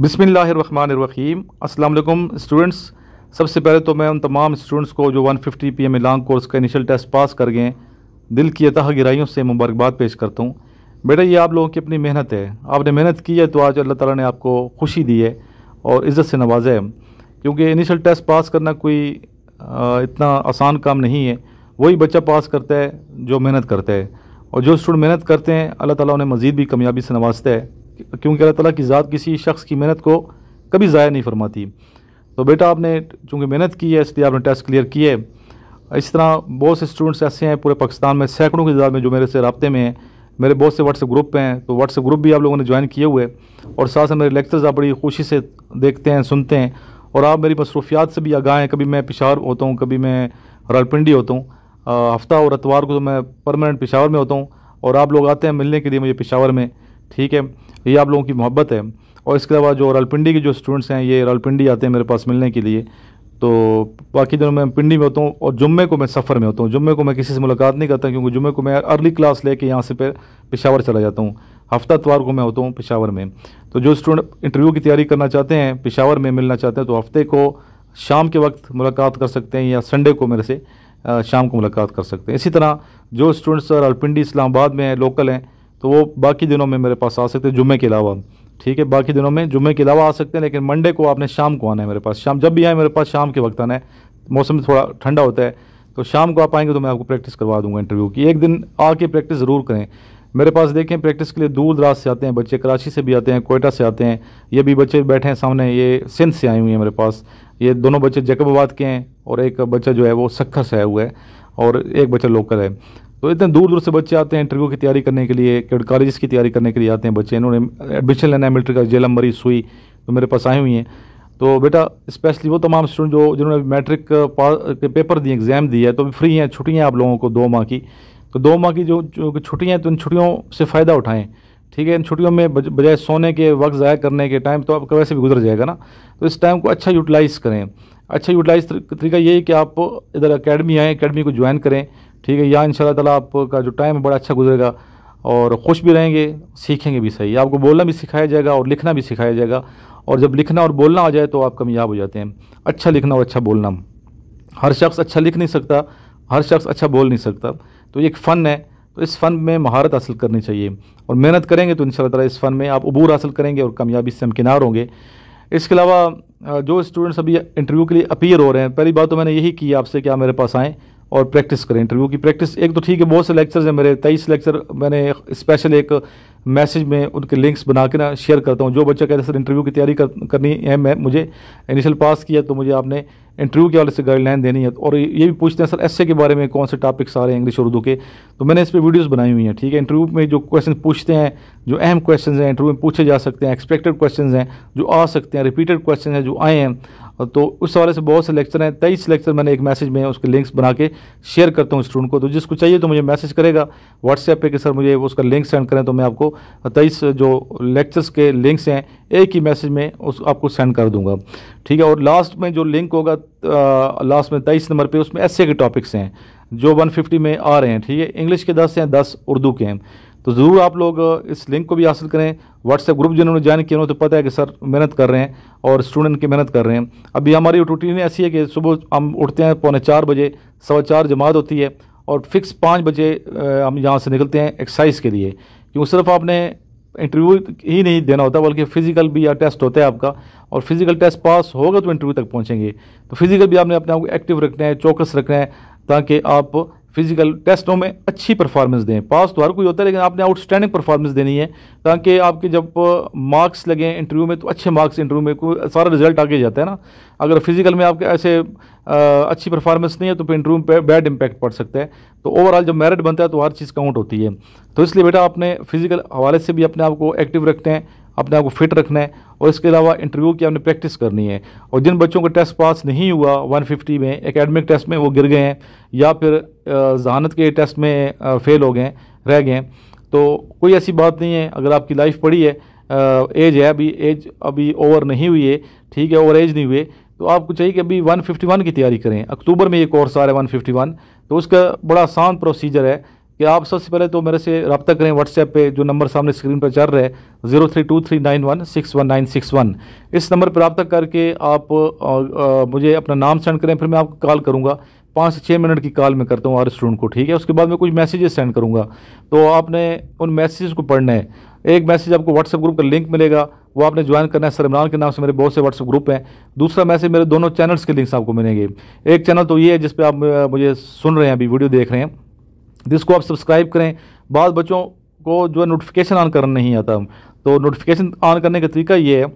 बिसमीम अस्सलाम स्टूडेंट्स सबसे पहले तो मैं उन तमाम स्टूडेंट्स को जो 150 fifty P M long course का इनिशियल टेस्ट पास कर गए दिल की अतः गिराइयों से मुबारकबाद पेश करता हूँ बेटा ये आप लोगों की अपनी मेहनत है आपने मेहनत की है तो आज अल्लाह ताला ने आपको खुशी दी है और इज़्ज़त से नवाजा है क्योंकि इनिशियल टेस्ट पास करना कोई इतना आसान काम नहीं है वही बच्चा पास करता है जो मेहनत करता है और जो स्टूडेंट मेहनत करते हैं अल्लाह ताला उन्हें मज़ीद भी कामयाबी से नवाजता है क्योंकि अल्लाह ताला की ज़ात किसी शख्स की मेहनत को कभी ज़ाया नहीं फरमाती तो बेटा आपने चूँकि मेहनत की है इसलिए आपने टेस्ट क्लियर किए इस तरह बहुत से स्टूडेंट्स ऐसे हैं पूरे पाकिस्तान में सैकड़ों की तादाद में जो मेरे से रबते में हैं मेरे बहुत से व्हाट्सएप ग्रुप हैं तो व्हाट्सएप ग्रुप भी आप लोगों ने ज्वाइन किए हुए और साथ साथ मेरे लेक्चर्स आप बड़ी खुशी से देखते हैं सुनते हैं और आप मेरी मसरूफियात से भी आगाह हैं कभी मैं पिशावर होता हूँ कभी मैं रालपिंडी होता हूँ हफ्ता और एतवार को तो मैं परमानेंट पिशावर में होता हूँ और आप लोग आते हैं मिलने के लिए मुझे पिशावर में ठीक है ये आप लोगों की मोहब्बत है और इसके अलावा जो रालपिंडी के जो स्टूडेंट्स हैं ये रालपिंडी आते हैं मेरे पास मिलने के लिए तो बाकी दिनों मैं पिंडी में होता हूँ और जुम्मे को मैं सफ़र में होता हूँ जुम्मे को मैं किसी से मुलाकात नहीं करता क्योंकि जुम्मे को मैं अर्ली क्लास लेके यहाँ से फिर पेशावर चला जाता हूँ हफ्ता तवार को मैं होता हूँ पेशावर में तो जो स्टूडेंट इंटरव्यू की तैयारी करना चाहते हैं पेशावर में मिलना चाहते हैं तो हफ्ते को शाम के वक्त मुलाकात कर सकते हैं या संडे को मेरे से शाम को मुलाकात कर सकते हैं इसी तरह जो स्टूडेंट्स रालपिंडी इस्लामाबाद में हैं लोकल हैं तो वो बाकी दिनों में मेरे पास आ सकते हैं जुम्मे के अलावा ठीक है बाकी दिनों में जुम्मे के अलावा आ सकते हैं लेकिन मंडे को आपने शाम को आना है मेरे पास शाम जब भी आए मेरे पास शाम के वक्त आना है मौसम थोड़ा ठंडा होता है तो शाम को आप आएंगे तो मैं आपको प्रैक्टिस करवा दूंगा इंटरव्यू की एक दिन आके प्रैक्टिस ज़रूर करें मेरे पास देखें प्रैक्टिस के लिए दूर दराज से आते हैं बच्चे कराची से भी आते हैं कोयटा से आते हैं ये भी बच्चे बैठे हैं सामने ये सिंध से आए हुए हैं मेरे पास ये दोनों बच्चे जैकबाबाद के हैं और एक बच्चा जो है वो सक्खर से आया हुआ है और एक बच्चा लोकल है तो इतने दूर दूर से बच्चे आते हैं इंटरव्यू की तैयारी करने के लिए कॉलेज की तैयारी करने के लिए आते हैं बच्चे इन्होंने एडमिशन लेना है मिलिट्री का जेलम मरीज सुई तो मेरे पास आए हुई हैं तो बेटा स्पेशली वो तमाम स्टूडेंट जो जिन्होंने मैट्रिक के पेपर दिए एग्ज़ाम दिया है तो फ्री हैं छुट्टियाँ आप लोगों को दो माह की तो दो माह की जो, जो छुट्टियाँ हैं तो इन छुट्टियों से फ़ायदा उठाएँ ठीक है इन छुट्टियों में बजाय सोने के वक्त ज़ाया करने के टाइम तो आपका वैसे भी गुजर जाएगा ना तो इस टाइम को अच्छा यूटिलाइज़ करें अच्छा यूटिलाइज तरीका ये है कि आप इधर अकेडमी आएँ अकेडमी को ज्वाइन करें ठीक है यहाँ इन ताला आपका जो टाइम है बड़ा अच्छा गुजरेगा और खुश भी रहेंगे सीखेंगे भी सही आपको बोलना भी सिखाया जाएगा और लिखना भी सिखाया जाएगा और जब लिखना और बोलना आ जाए तो आप कामयाब हो जाते हैं अच्छा लिखना और अच्छा बोलना हर शख्स अच्छा लिख नहीं सकता हर शख्स अच्छा बोल नहीं सकता तो ये एक फ़न है तो इस फ़न में महारत हासिल करनी चाहिए और मेहनत करेंगे तो इन ताला इस फ़न में आप अबूर हासिल करेंगे और कामयाबी से हमकिनार होंगे इसके अलावा जो स्टूडेंट्स अभी इंटरव्यू के लिए अपीयर हो रहे हैं पहली बात तो मैंने यही की आपसे कि आप मेरे पास आएँ और प्रैक्टिस करें इंटरव्यू की प्रैक्टिस एक तो ठीक है बहुत से लेक्चर्स हैं मेरे तेईस लेक्चर मैंने स्पेशल एक मैसेज में उनके लिंक्स बना के ना शेयर करता हूँ जो बच्चा कहता है सर इंटरव्यू की तैयारी कर, करनी है मैं मुझे इनिशियल पास किया तो मुझे आपने इंटरव्यू के वाले से गाइडलाइन देनी है और ये भी पूछते हैं सर एस के बारे में कौन से टॉपिक्स आ रहे हैं इंग्लिश उर्दू के तो मैंने इस पर वीडियोज़ बनाई हुई हैं ठीक है इंटरव्यू में जो क्वेश्चन पूछते हैं जो अहम क्वेश्चन हैं इंटरव्यू में पूछे जा सकते हैं एक्सपेक्टेड क्वेश्चन हैं जो आ सकते हैं रिपीटेड क्वेश्चन हैं जो आए हैं तो उस हवाले से बहुत से लेक्चर हैं तेईस लेक्चर मैंने एक मैसेज में उसके लिंक्स बना के शेयर करता हूँ स्टूडेंट को तो जिसको चाहिए तो मुझे मैसेज करेगा व्हाट्सएप पे कि सर मुझे उसका लिंक सेंड करें तो मैं आपको तेईस जो लेक्चर्स के लिंक्स हैं एक ही मैसेज में उस आपको सेंड कर दूंगा ठीक है और लास्ट में जो लिंक होगा लास्ट में तेईस नंबर पे उसमें ऐसे के टॉपिक्स हैं जो 150 में आ रहे हैं ठीक है इंग्लिश के दस हैं दस उर्दू के हैं तो ज़रूर आप लोग इस लिंक को भी हासिल करें व्हाट्सएप ग्रुप जिन्होंने ज्वाइन किया उन्होंने तो पता है कि सर मेहनत कर रहे हैं और स्टूडेंट की मेहनत कर रहे हैं अभी हमारी रूटीन ऐसी है कि सुबह हम उठते हैं पौने चार बजे सवा चार जमात होती है और फिक्स पाँच बजे हम यहाँ से निकलते हैं एक्सरसाइज के लिए क्यों सिर्फ आपने इंटरव्यू ही नहीं देना होता बल्कि फ़िज़िकल भी या टेस्ट होता है आपका और फिज़िकल टेस्ट पास होगा तो इंटरव्यू तक पहुँचेंगे तो फिज़िकल भी आपने अपने आप को एक्टिव रखना है चौकस रखना है ताकि आप फिजिकल टेस्टों में अच्छी परफॉर्मेंस दें पास तो हर कोई होता है लेकिन आपने आउटस्टैंडिंग परफॉर्मेंस देनी है ताकि आपके जब मार्क्स लगें इंटरव्यू में तो अच्छे मार्क्स इंटरव्यू में कोई सारा रिजल्ट आगे जाता है ना अगर फिजिकल में आपके ऐसे आ, अच्छी परफॉर्मेंस नहीं है तो फिर इंटरव्यू पर बैड इम्पैक्ट पड़ सकता है तो ओवरऑल जब मेरिट बनता है तो हर चीज़ काउंट होती है तो इसलिए बेटा आपने फिजिकल हवाले से भी अपने आप को एक्टिव रखते हैं अपने आप को फिट रखना है और इसके अलावा इंटरव्यू की आपने प्रैक्टिस करनी है और जिन बच्चों का टेस्ट पास नहीं हुआ 150 में एकेडमिक टेस्ट में वो गिर गए हैं या फिर जहानत के टेस्ट में फ़ेल हो गए रह गए तो कोई ऐसी बात नहीं है अगर आपकी लाइफ पड़ी है एज है अभी एज अभी ओवर नहीं हुई है ठीक है ओवर एज नहीं हुए तो आपको चाहिए कि अभी 151 की तैयारी करें अक्टूबर में ये कोर्स आ रहा है 151 तो उसका बड़ा आसान प्रोसीजर है कि आप सबसे पहले तो मेरे से रब्ता करें व्हाट्सएप पे जो नंबर सामने स्क्रीन पर चल रहे हैं zero three two three nine one six one nine six one इस नंबर पर रब्ता करके आप आ, आ, मुझे अपना नाम सेंड करें फिर मैं आपको कॉल करूँगा पाँच से छः मिनट की कॉल मैं करता हूँ हर स्टूडेंट को ठीक है उसके बाद मैं कुछ मैसेजेस सेंड करूँगा तो आपने उन मैसेज को पढ़ना है एक मैसेज आपको व्हाट्सएप ग्रुप का लिंक मिलेगा वो आपने ज्वाइन करना है सर इमरान के नाम से मेरे बहुत से व्हाट्सएप ग्रुप हैं दूसरा मैसेज मेरे दोनों चैनल्स के लिंक्स आपको मिलेंगे एक चैनल तो ये है जिस पर आप मुझे सुन रहे हैं अभी वीडियो देख रहे हैं जिसको आप सब्सक्राइब करें बाद बच्चों को जो है नोटिफिकेशन ऑन करना नहीं आता तो नोटिफिकेशन ऑन करने का तरीका ये है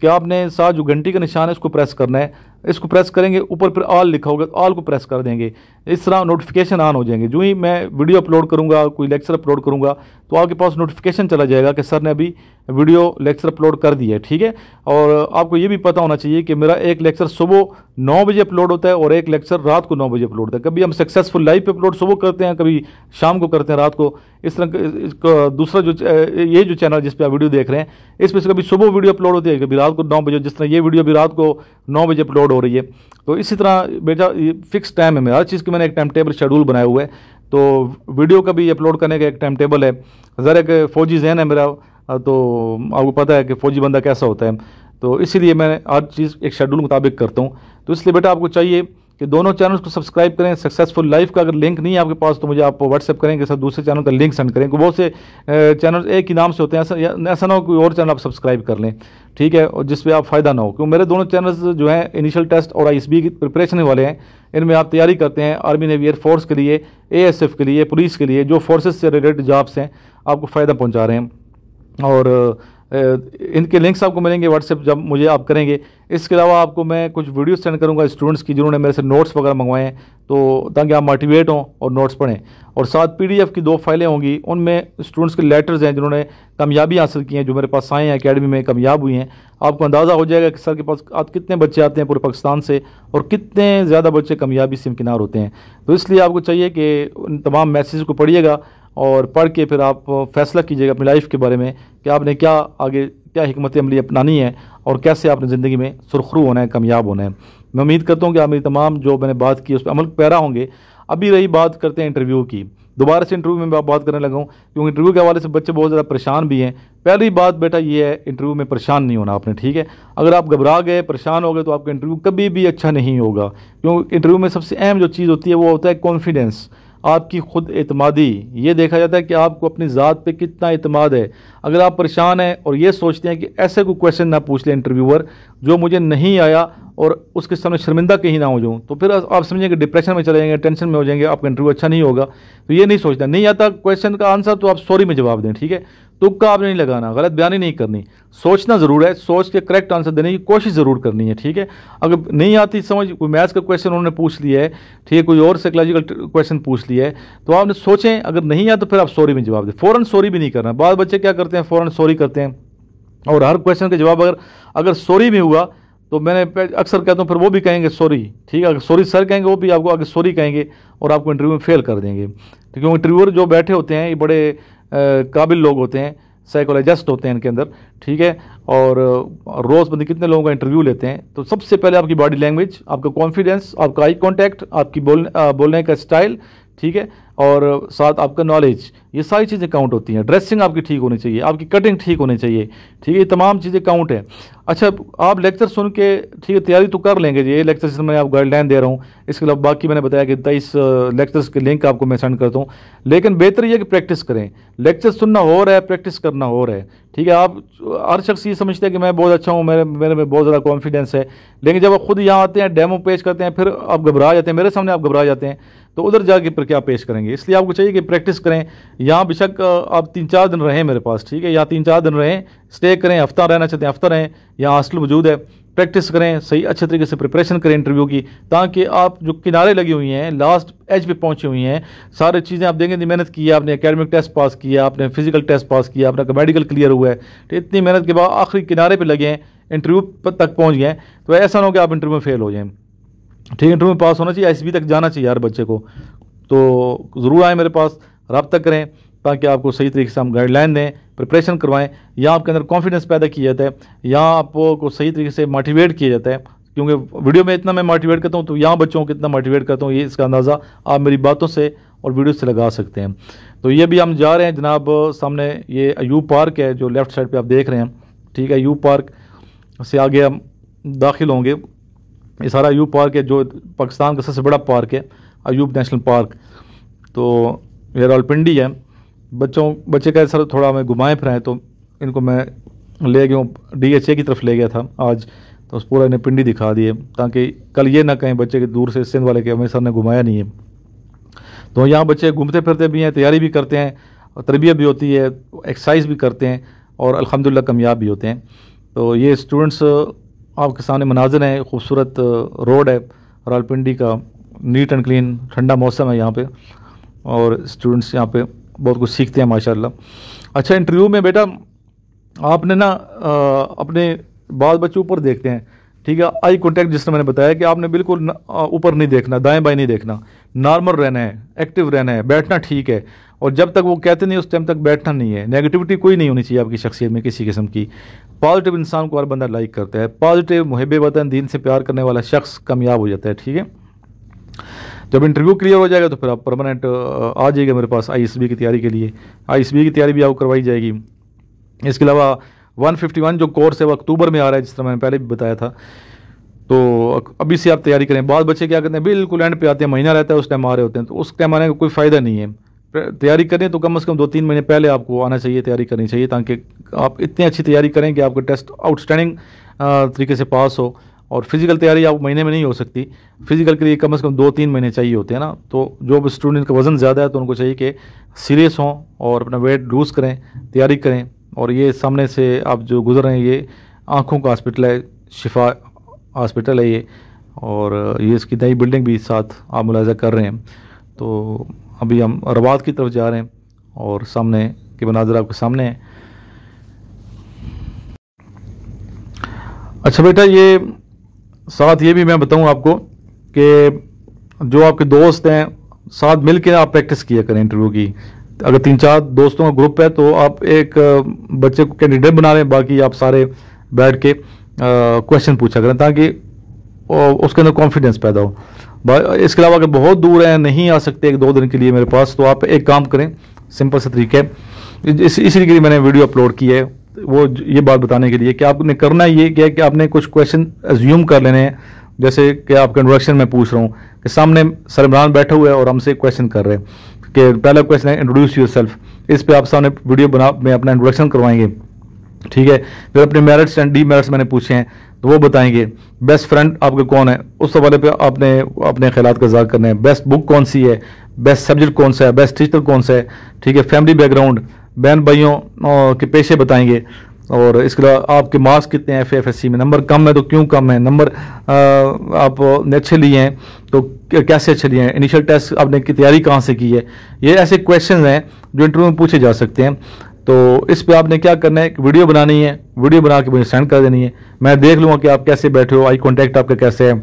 कि आपने साथ जो घंटी का निशान है उसको प्रेस करना है इसको प्रेस करेंगे ऊपर फिर ऑल लिखा होगा ऑल को प्रेस कर देंगे इस तरह नोटिफिकेशन ऑन हो जाएंगे जो ही मैं वीडियो अपलोड करूँगा कोई लेक्चर अपलोड करूँगा तो आपके पास नोटिफिकेशन चला जाएगा कि सर ने अभी वीडियो लेक्चर अपलोड कर है ठीक है और आपको ये भी पता होना चाहिए कि मेरा एक लेक्चर सुबह नौ बजे अपलोड होता है और एक लेक्चर रात को नौ बजे अपलोड होता है कभी हम सक्सेसफुल लाइव पे अपलोड सुबह करते हैं कभी शाम को करते हैं रात को इस तरह दूसरा जो ये जो चैनल जिस पर आप वीडियो देख रहे हैं इसमें से कभी सुबह वीडियो अपलोड होती है कभी रात को नौ बजे जिस तरह ये वीडियो भी रात को नौ बजे अपलोड हो रही है तो इसी तरह बेटा ये फिक्स टाइम है मेरा हर चीज़ की मैंने एक टाइम टेबल शेड्यूल बनाया हुआ है तो वीडियो का भी अपलोड करने का एक टाइम टेबल है ज़रा एक फौजी जहन है मेरा तो आपको पता है कि फ़ौजी बंदा कैसा होता है तो इसीलिए मैं हर चीज़ एक शेड्यूल मुताबिक करता हूँ तो इसलिए बेटा आपको चाहिए कि दोनों चैनल्स को सब्सक्राइब करें सक्सेसफुल लाइफ का अगर लिंक नहीं है आपके पास तो मुझे आप व्हाट्सअप करें कि सर दूसरे चैनल का लिंक सेंड करें बहुत से चैनल एक ही नाम से होते हैं ऐसा ऐसा ना हो कोई और चैनल आप सब्सक्राइब कर लें ठीक है और जिस आप फ़ायदा ना हो क्योंकि मेरे दोनों चैनल्स जो हैं इनिशियल टेस्ट और आई की प्रिपरेशन वाले हैं इनमें आप तैयारी करते हैं आर्मी नेवी एयरफोर्स के लिए ए के लिए पुलिस के लिए जो फोर्सेज से रिलेटेड जॉब्स हैं आपको फ़ायदा पहुँचा रहे हैं और इनके लिंक्स आपको मिलेंगे व्हाट्सएप जब मुझे आप करेंगे इसके अलावा आपको मैं कुछ वीडियो सेंड करूंगा स्टूडेंट्स की जिन्होंने मेरे से नोट्स वगैरह मंगवाए हैं तो ताकि आप मोटिवेट हों और नोट्स पढ़ें और साथ पीडीएफ की दो फाइलें होंगी उनमें स्टूडेंट्स के लेटर्स हैं जिन्होंने कामयाबी हासिल की हैं जो मेरे पास आए हैं अकेडमी में कामयाब हुई हैं आपको अंदाज़ा हो जाएगा कि सर के पास आज कितने बच्चे आते हैं पूरे पाकिस्तान से और कितने ज़्यादा बच्चे कामयाबी से इमकिनार होते हैं तो इसलिए आपको चाहिए कि उन तमाम मैसेज को पढ़िएगा और पढ़ के फिर आप फैसला कीजिएगा अपनी लाइफ के बारे में कि आपने क्या आगे क्या हमत अमली अपनानी है और कैसे आपने ज़िंदगी में सुरखरू होना है कामयाब होना है मैं उम्मीद करता हूँ कि आप मेरी तमाम जो मैंने बात की उस पर अमल पैरा होंगे अभी रही बात करते हैं इंटरव्यू की दोबारा से इंटरव्यू में बात करने लगा हूँ क्योंकि इंटरव्यू के हवाले से बच्चे बहुत ज़्यादा परेशान भी हैं पहली बात बेटा ये है इंटरव्यू में परेशान नहीं होना आपने ठीक है अगर आप घबरा गए परेशान हो गए तो आपका इंटरव्यू कभी भी अच्छा नहीं होगा क्योंकि इंटरव्यू में सबसे अहम जो चीज़ होती है वो होता है कॉन्फिडेंस आपकी खुद अतमादी ये देखा जाता है कि आपको अपनी ज़ात पे कितना अतमाद है अगर आप परेशान हैं और ये सोचते हैं कि ऐसे कोई क्वेश्चन ना पूछ ले इंटरव्यूअर जो मुझे नहीं आया और उसके सामने शर्मिंदा कहीं ना हो जाऊँ तो फिर आप समझें कि डिप्रेशन में चले जाएंगे टेंशन में हो जाएंगे आपका इंटरव्यू अच्छा नहीं होगा तो ये नहीं सोचना नहीं आता क्वेश्चन का आंसर तो आप सॉरी में जवाब दें ठीक है तुक्का आपने नहीं लगाना गलत बयानी नहीं करनी सोचना ज़रूर है सोच के करेक्ट आंसर देने की कोशिश ज़रूर करनी है ठीक है अगर नहीं आती समझ कोई मैथ्स का क्वेश्चन उन्होंने पूछ लिया है ठीक है कोई और साइकोलॉजिकल क्वेश्चन पूछ लिया है तो आपने सोचें अगर नहीं आया तो फिर आप सॉरी में जवाब दें फ़ौरन सॉरी भी नहीं करना बाद बच्चे क्या करते हैं फ़ौरन सॉरी करते हैं और हर क्वेश्चन का जवाब अगर अगर सॉरी भी हुआ तो मैंने अक्सर कहता हूँ फिर वो भी कहेंगे सॉरी ठीक है अगर सॉरी सर कहेंगे वो भी आपको आगे सॉरी कहेंगे और आपको इंटरव्यू में फेल कर देंगे तो क्योंकि इंटरव्यूअर जो बैठे होते हैं ये बड़े काबिल लोग होते हैं साइकोलॉजिस्ट होते हैं इनके अंदर ठीक है और रोज़ बंदे कितने लोगों का इंटरव्यू लेते हैं तो सबसे पहले आपकी बॉडी लैंग्वेज आपका कॉन्फिडेंस आपका आई कॉन्टैक्ट आपकी बोल बोलने का स्टाइल ठीक है और साथ आपका नॉलेज ये सारी चीज़ें काउंट होती हैं ड्रेसिंग आपकी ठीक होनी चाहिए आपकी कटिंग ठीक होनी चाहिए ठीक है ये तमाम चीज़ें काउंट है अच्छा आप लेक्चर सुन के ठीक है तैयारी तो कर लेंगे ये लेक्चर जिसमें मैं आप गाइडलाइन दे रहा हूँ इसके अलावा बाकी मैंने बताया कि तेईस लेक्चर्स के लिंक आपको मैं सेंड करता हूँ लेकिन बेहतर यह कि प्रैक्टिस करें लेक्चर सुनना हो रहा है प्रैक्टिस करना हो रहा है ठीक है आप हर शख्स ये समझते हैं कि मैं बहुत अच्छा हूँ मेरे मेरे में बहुत ज़्यादा कॉन्फिडेंस है लेकिन जब आप खुद यहाँ आते हैं डेमो पेश करते हैं फिर आप घबरा जाते हैं मेरे सामने आप घबरा जाते हैं तो उधर जाके फिर क्या पेश करेंगे करेंगे इसलिए आपको चाहिए कि प्रैक्टिस करें यहाँ बेशक आप तीन चार दिन रहें मेरे पास ठीक है या तीन चार दिन रहें स्टे करें हफ्ता रहना चाहते हैं हफ्ता रहें यहाँ हॉस्टल मौजूद है प्रैक्टिस करें सही अच्छे तरीके से प्रिपरेशन करें इंटरव्यू की ताकि आप जो किनारे लगी हुई हैं लास्ट एज पे पहुंची हुई हैं सारी चीज़ें आप देंगे इतनी मेहनत की है आपने एकेडमिक टेस्ट पास किया आपने फिजिकल टेस्ट पास किया आपने मेडिकल क्लियर हुआ है तो इतनी मेहनत के बाद आखिरी किनारे पर लगे हैं इंटरव्यू तक पहुँच गए तो ऐसा ना हो कि आप इंटरव्यू में फेल हो जाएँ ठीक है इंटरव्यू में पास होना चाहिए एस तक जाना चाहिए हर बच्चे को तो ज़रूर आए मेरे पास रबता करें ताकि आपको सही तरीके से हम गाइडलाइन दें प्रिपरेशन करवाएं या आपके अंदर कॉन्फिडेंस पैदा किया जाता है या आपको सही तरीके से मोटिवेट किया जाता है क्योंकि वीडियो में इतना मैं मोटिवेट करता हूँ तो यहाँ बच्चों को कितना मोटिवेट करता हूँ ये इसका अंदाज़ा आप मेरी बातों से और वीडियो से लगा सकते हैं तो ये भी हम जा रहे हैं जनाब सामने ये यू पार्क है जो लेफ़्ट साइड पर आप देख रहे हैं ठीक है यू पार्क से आगे हम दाखिल होंगे ये सारा यू पार्क है जो पाकिस्तान का सबसे बड़ा पार्क है अयूब नेशनल पार्क तो ये रावलपिंडी है बच्चों बच्चे का सर थोड़ा हमें घुमाएं फिराएं तो इनको मैं ले गया हूँ डी की तरफ ले गया था आज तो उस पूरा इन्हें पिंडी दिखा दिए ताकि कल ये ना कहें बच्चे के दूर से सिंध वाले के हमें सर ने घुमाया नहीं है तो यहाँ बच्चे घूमते फिरते भी हैं तैयारी भी करते हैं और तरबियत भी होती है एक्सरसाइज भी करते हैं और अल्हम्दुलिल्लाह कामयाब भी होते हैं तो ये स्टूडेंट्स आपके सामने मनाजर हैं खूबसूरत रोड है रालपिंडी का नीट एंड क्लीन ठंडा मौसम है यहाँ पे और स्टूडेंट्स यहाँ पे बहुत कुछ सीखते हैं माशाल्लाह अच्छा इंटरव्यू में बेटा आपने ना आ, अपने बाल बच्चे ऊपर देखते हैं ठीक है आई कॉन्टैक्ट जिसने मैंने बताया कि आपने बिल्कुल ऊपर नहीं देखना दाएँ बाएँ नहीं देखना नॉर्मल रहना है एक्टिव रहना है बैठना ठीक है और जब तक वो कहते नहीं उस टाइम तक बैठना नहीं है नेगेटिविटी कोई नहीं होनी चाहिए आपकी शख्सियत में किसी किस्म की पॉजिटिव इंसान को हर बंदा लाइक करता है पॉजिटिव मुहब वतन दीन से प्यार करने वाला शख्स कामयाब हो जाता है ठीक है जब इंटरव्यू क्लियर हो जाएगा तो फिर आप परमानेंट आ जाइएगा मेरे पास आई की तैयारी के लिए आई की तैयारी भी आपको करवाई जाएगी इसके अलावा 151 जो कोर्स है वो अक्टूबर में आ रहा है जिस तरह मैंने पहले भी बताया था तो अभी से आप तैयारी करें बाद बच्चे क्या करते हैं बिल्कुल एंड पे आते हैं महीना रहता है उस टाइम आ रहे होते हैं तो उस टाइम आने का कोई फ़ायदा नहीं है तैयारी करें तो कम से कम दो तीन महीने पहले आपको आना चाहिए तैयारी करनी चाहिए ताकि आप इतनी अच्छी तैयारी करें कि आपका टेस्ट आउटस्टैंडिंग तरीके से पास हो और फिजिकल तैयारी आप महीने में नहीं हो सकती फिजिकल के लिए कम से कम दो तीन महीने चाहिए होते हैं ना तो जो स्टूडेंट का वज़न ज़्यादा है तो उनको चाहिए कि सीरियस हों और अपना वेट लूज़ करें तैयारी करें और ये सामने से आप जो गुजर रहे हैं ये आँखों का हॉस्पिटल है शिफा हॉस्पिटल है ये और ये इसकी नई बिल्डिंग भी साथ आप मुलाजा कर रहे हैं तो अभी हम रवाद की तरफ जा रहे हैं और सामने के मनाजर आपके सामने हैं अच्छा बेटा ये साथ ये भी मैं बताऊँ आपको कि जो आपके दोस्त हैं साथ मिल आप प्रैक्टिस किया करें इंटरव्यू की अगर तीन चार दोस्तों का ग्रुप है तो आप एक बच्चे को कैंडिडेट बना लें बाकी आप सारे बैठ के क्वेश्चन पूछा करें ताकि उसके अंदर कॉन्फिडेंस पैदा हो इसके अलावा अगर बहुत दूर हैं नहीं आ सकते एक दो दिन के लिए मेरे पास तो आप एक काम करें सिंपल सा तरीका है इस इसी के लिए मैंने वीडियो अपलोड की है वो ये बात बताने के लिए कि आपने करना ये क्या कि आपने कुछ क्वेश्चन एज्यूम कर लेने हैं जैसे कि आपके इंट्रोडक्शन में पूछ रहा हूँ कि सामने सरमरान बैठे हुए हैं और हमसे क्वेश्चन कर रहे हैं कि पहला क्वेश्चन है इंट्रोड्यूस योर सेल्फ इस पर आप सामने वीडियो बना में अपना इंट्रोडक्शन करवाएंगे ठीक है फिर अपने मेरिट्स एंड डी मेरिट्स मैंने पूछे हैं तो वो बताएंगे बेस्ट फ्रेंड आपके कौन है उस हवाले पे आपने अपने ख्याल का जहा करना है बेस्ट बुक कौन सी है बेस्ट सब्जेक्ट कौन सा है बेस्ट टीचर कौन सा है ठीक है फैमिली बैकग्राउंड बहन भाइयों के पेशे बताएंगे और इसके अलावा आपके मार्क्स कितने हैं एफ एफ एस सी में नंबर कम है तो क्यों कम है नंबर आप ने अच्छे लिए हैं तो कैसे अच्छे लिए हैं इनिशियल टेस्ट आपने की तैयारी कहाँ से की है ये ऐसे क्वेश्चन हैं जो इंटरव्यू में पूछे जा सकते हैं तो इस पर आपने क्या करना है एक वीडियो बनानी है वीडियो बना के मुझे सेंड कर देनी है मैं देख लूँगा कि आप कैसे बैठे हो आई कॉन्टैक्ट आपका कैसे है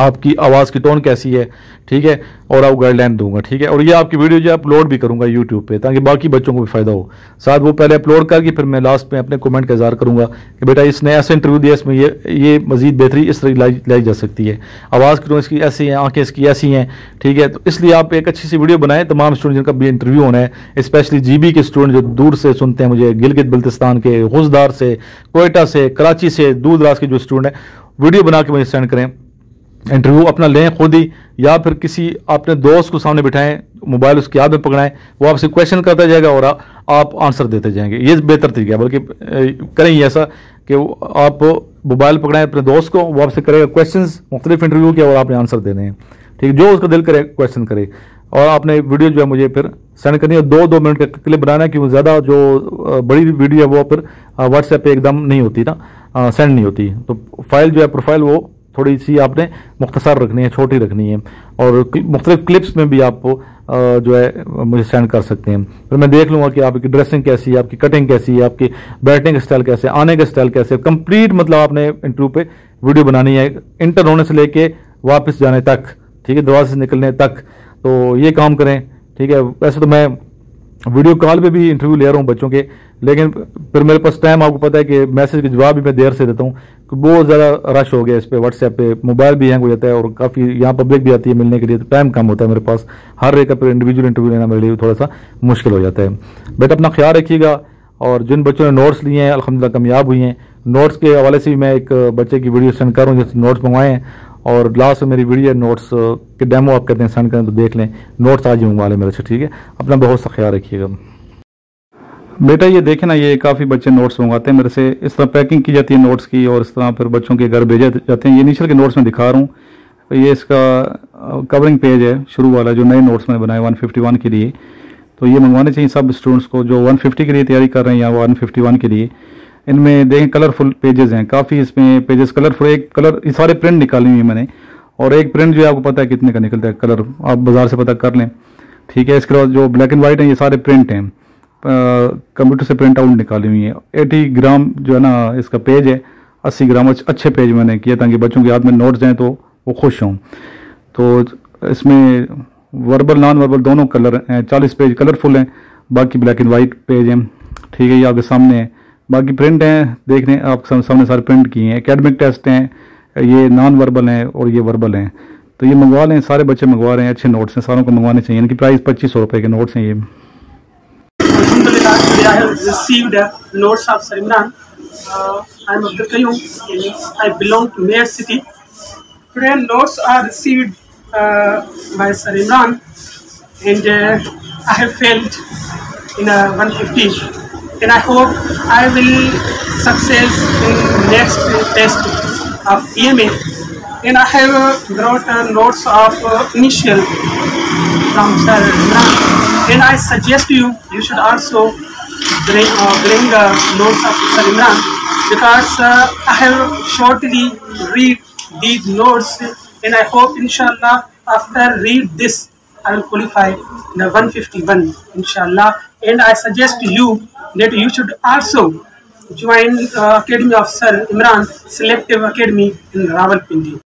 आपकी आवाज़ की टोन कैसी है ठीक है और आप गाइडलाइन दूंगा ठीक है और ये आपकी वीडियो जो अपलोड भी करूंगा यूट्यूब पे ताकि बाकी बच्चों को भी फ़ायदा हो साथ वो पहले अपलोड करके फिर मैं लास्ट में अपने कमेंट का इजहार करूंगा कि बेटा इसने ऐसा इंटरव्यू दिया इसमें ये ये मजीद बेहतरी इस तरह लाई जा सकती है आवाज़ की टोन इसकी ऐसी है आँखें इसकी ऐसी हैं ठीक है तो इसलिए आप एक अच्छी सी वीडियो बनाएं तमाम स्टूडेंट जिनका भी इंटरव्यू होना है स्पेशली जी के स्टूडेंट जो दूर से सुनते हैं मुझे गिलगित बल्तिस्तान के गुजदार से कोयटा से कराची से दूर दराज के जो स्टूडेंट हैं वीडियो बना के मुझे सेंड करें इंटरव्यू अपना लें खुद ही या फिर किसी अपने दोस्त को सामने बिठाएं मोबाइल उसके हाथ में पकड़ाएं वो आपसे क्वेश्चन करता जाएगा और आप आंसर देते जाएंगे ये बेहतर तरीका है बल्कि करें ऐसा कि आप मोबाइल पकड़ाएं अपने दोस्त को वो आपसे करेगा क्वेश्चन मुख्तलिफ इंटरव्यू के और आपने आंसर देने हैं ठीक है जो उसका दिल करे क्वेश्चन करे और आपने वीडियो जो है मुझे फिर सेंड करनी है दो दो मिनट का क्लिप बनाना है क्योंकि ज़्यादा जो बड़ी वीडियो है वो फिर व्हाट्सएप पे एकदम नहीं होती ना सेंड नहीं होती तो फाइल जो है प्रोफाइल वो थोड़ी सी आपने मुख्तसर रखनी है छोटी रखनी है और मुख्तलिफ क्लिप्स में भी आपको जो है मुझे सेंड कर सकते हैं फिर मैं देख लूँगा कि आपकी ड्रेसिंग कैसी है आपकी कटिंग कैसी है आपकी बैटिंग स्टाइल कैसे आने का स्टाइल कैसे कंप्लीट मतलब आपने इंटरव्यू पे वीडियो बनानी है इंटर होने से लेके वापस जाने तक ठीक है दरवाजे से निकलने तक तो ये काम करें ठीक है वैसे तो मैं वीडियो कॉल पे भी इंटरव्यू ले रहा हूँ बच्चों के लेकिन फिर मेरे पास टाइम आपको पता है कि मैसेज के जवाब भी मैं देर से देता हूँ तो बहुत ज़्यादा रश हो गया इस पर व्हाट्सएप पे मोबाइल भी हैंग हो जाता है और काफ़ी यहाँ पब्लिक भी आती है मिलने के लिए तो टाइम कम होता है मेरे पास हर एक पर इंडिविजुअल इंटरव्यू लेना मेरे लिए थोड़ा सा मुश्किल हो जाता है बेटा अपना ख्याल रखिएगा और जिन बच्चों ने नोट्स लिए हैं अलहमदिल्ला कामयाब हुई हैं नोट्स के हवाले से भी मैं एक बच्चे की वीडियो सेंड करूँ जैसे नोट्स मंगवाए हैं और लास्ट में मेरी वीडियो नोट्स के डेमो आप कहते हैं सेंड करें तो देख लें नोट्स आज ही मंगवा लें मेरे से ठीक है अपना बहुत सा ख्याल रखिएगा बेटा ये देखे ना ये काफ़ी बच्चे नोट्स मंगाते हैं मेरे से इस तरह पैकिंग की जाती है नोट्स की और इस तरह फिर बच्चों के घर भेजे जाते हैं ये इनिशियल के नोट्स में दिखा रहा हूँ ये इसका कवरिंग पेज है शुरू वाला जो नए नोट्स मैंने बनाए 151 के लिए तो ये मंगवाने चाहिए सब स्टूडेंट्स को जो 150 के लिए तैयारी कर रहे हैं या 151 के लिए इनमें देखें कलरफुल पेजेस हैं काफ़ी इसमें पेजेस कलरफुल एक कलर ये सारे प्रिंट निकाली हुई मैंने और एक प्रिंट जो है आपको पता है कितने का निकलता है कलर आप बाज़ार से पता कर लें ठीक है इसके बाद जो ब्लैक एंड वाइट हैं ये सारे प्रिंट हैं कंप्यूटर से प्रिंट आउट निकाली हुई है एटी ग्राम जो है ना इसका पेज है अस्सी ग्राम अच्छे पेज मैंने किया ताकि बच्चों के हाथ में नोट्स हैं तो वो खुश हों तो इसमें वर्बल नॉन वर्बल दोनों कलर हैं चालीस पेज कलरफुल हैं बाकी ब्लैक एंड वाइट पेज हैं ठीक है ये आपके सामने है बाकी प्रिंट हैं देख रहे हैं आपके सामने सारे प्रिंट किए हैं एकेडमिक टेस्ट हैं ये नॉन वर्बल हैं और ये वर्बल हैं तो ये मंगवा लें सारे बच्चे मंगवा रहे हैं अच्छे नोट्स हैं सारों को मंगवाने चाहिए इनकी प्राइस पच्चीस सौ रुपये के नोट्स हैं ये I have received notes of Sir Uh, I am Abdul Kayum. I belong to Mayor City. Today notes are received uh, by Sir and uh, I have failed in uh, 150 and I hope I will success in next test of EMA. and I have uh, brought uh, notes of uh, initial from Sir and I suggest you you should also Bring uh, bring the notes of Sir Imran because uh, I have shortly read these notes and I hope inshallah after read this I will qualify in the 151 inshallah and I suggest to you that you should also join uh, Academy of Sir Imran Selective Academy in Rawalpindi.